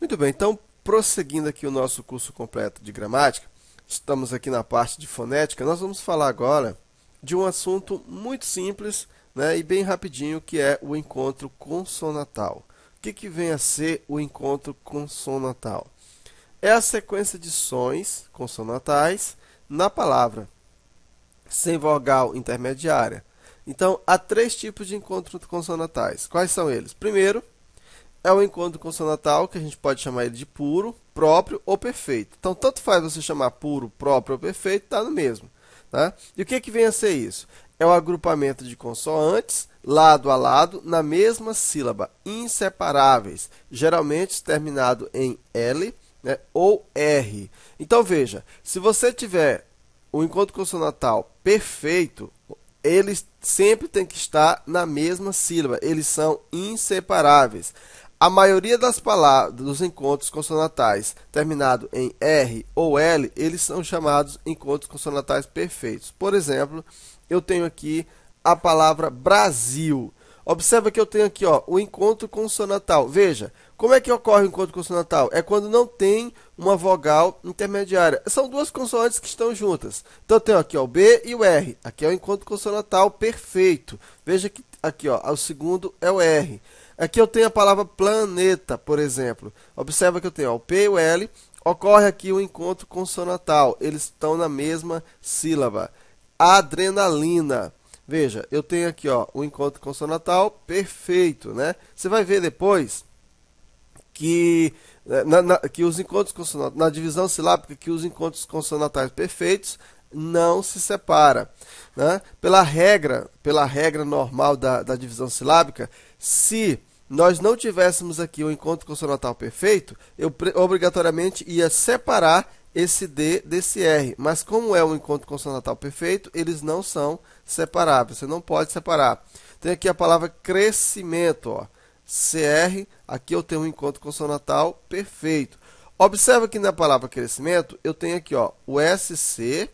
Muito bem, então prosseguindo aqui o nosso curso completo de gramática, estamos aqui na parte de fonética, nós vamos falar agora de um assunto muito simples né, e bem rapidinho, que é o encontro consonatal. O que, que vem a ser o encontro consonatal? É a sequência de sons consonatais na palavra, sem vogal intermediária. Então, há três tipos de encontros consonatais. Quais são eles? Primeiro, é o encontro com o seu natal, que a gente pode chamar ele de puro, próprio ou perfeito. Então, tanto faz você chamar puro, próprio ou perfeito, está no mesmo. Tá? E o que, é que vem a ser isso? É o agrupamento de consoantes, lado a lado, na mesma sílaba, inseparáveis, geralmente terminado em L né, ou R. Então, veja, se você tiver o encontro consonantal perfeito, eles sempre tem que estar na mesma sílaba, eles são inseparáveis. A maioria das palavras dos encontros consonatais terminado em R ou L, eles são chamados encontros consonatais perfeitos. Por exemplo, eu tenho aqui a palavra Brasil. Observa que eu tenho aqui ó, o encontro consonatal. Veja, como é que ocorre o encontro consonatal? É quando não tem uma vogal intermediária. São duas consoantes que estão juntas. Então, eu tenho aqui ó, o B e o R. Aqui é o encontro consonatal perfeito. Veja que aqui ó, o segundo é o R. Aqui é eu tenho a palavra planeta, por exemplo. Observa que eu tenho ó, o P e o L. Ocorre aqui o um encontro sonatal. Eles estão na mesma sílaba. Adrenalina. Veja, eu tenho aqui ó, o um encontro sonatal perfeito. Né? Você vai ver depois que, né, na, na, que os encontros consonatais, na divisão silábica, que os encontros consonatais perfeitos não se separam, Né? Pela regra, pela regra normal da, da divisão silábica, se nós não tivéssemos aqui o um encontro consonantal perfeito, eu obrigatoriamente ia separar esse D desse R. Mas como é um encontro consonantal perfeito, eles não são separáveis. Você não pode separar. Tem aqui a palavra crescimento. Ó. CR, aqui eu tenho um encontro consonantal perfeito. Observa que na palavra crescimento, eu tenho aqui ó, o SC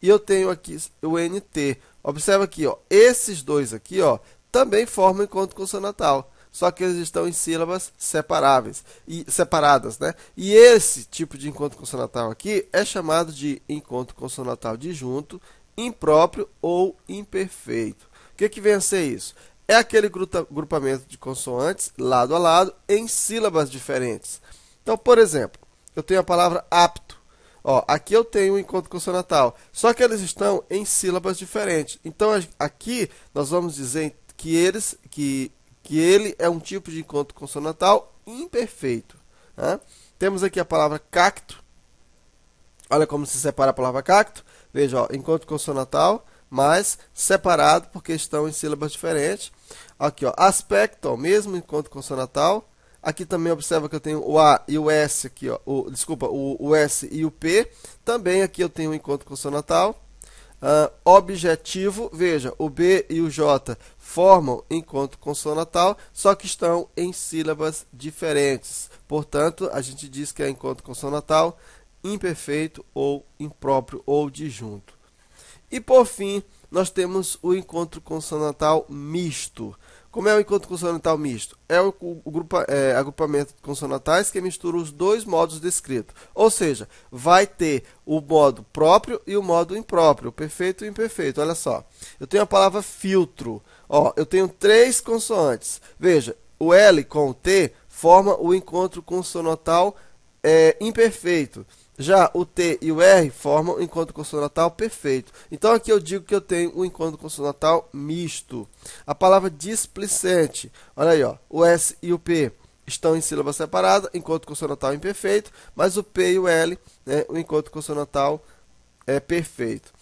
e eu tenho aqui o NT. Observa aqui, ó, esses dois aqui ó, também formam encontro consonantal só que eles estão em sílabas separáveis e separadas, né? E esse tipo de encontro consonantal aqui é chamado de encontro consonantal disjunto, impróprio ou imperfeito. O que, é que vem a ser isso? É aquele grupamento de consoantes lado a lado em sílabas diferentes. Então, por exemplo, eu tenho a palavra apto. Ó, aqui eu tenho um encontro consonantal. só que eles estão em sílabas diferentes. Então, aqui nós vamos dizer que eles, que que ele é um tipo de encontro consonantal imperfeito. Né? Temos aqui a palavra cacto. Olha como se separa a palavra cacto. Veja, ó, encontro consonantal, mas separado porque estão em sílabas diferentes. Aqui, ó, aspecto, ó, mesmo encontro consonantal. Aqui também observa que eu tenho o A e o S aqui, ó, o, desculpa, o, o S e o P. Também aqui eu tenho um encontro consonantal uh, objetivo, veja, o B e o J formam encontro consonantal, só que estão em sílabas diferentes. Portanto, a gente diz que é encontro consonantal imperfeito ou impróprio ou disjunto. E por fim, nós temos o encontro consonantal misto. Como é o encontro consonantal misto? É o, grupa, é, agrupamento de consonantais que mistura os dois modos de escrito. Ou seja, vai ter o modo próprio e o modo impróprio, perfeito e imperfeito. Olha só. Eu tenho a palavra filtro. Ó, eu tenho três consoantes. Veja, o L com o T forma o encontro consonantal é, imperfeito. Já o T e o R formam encontro consonantal perfeito. Então aqui eu digo que eu tenho um encontro consonantal misto. A palavra displicente, olha aí, ó, o S e o P estão em sílaba separada, encontro consonantal imperfeito, mas o P e o L, né, o encontro consonantal é perfeito.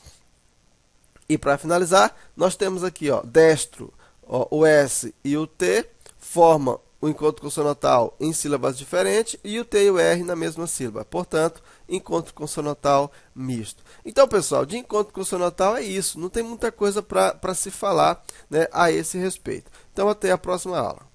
E para finalizar, nós temos aqui, ó, destro, ó, o S e o T formam o encontro consonantal em sílabas diferentes e o T e o R na mesma sílaba. Portanto, encontro consonantal misto. Então, pessoal, de encontro consonantal é isso. Não tem muita coisa para se falar né, a esse respeito. Então, até a próxima aula.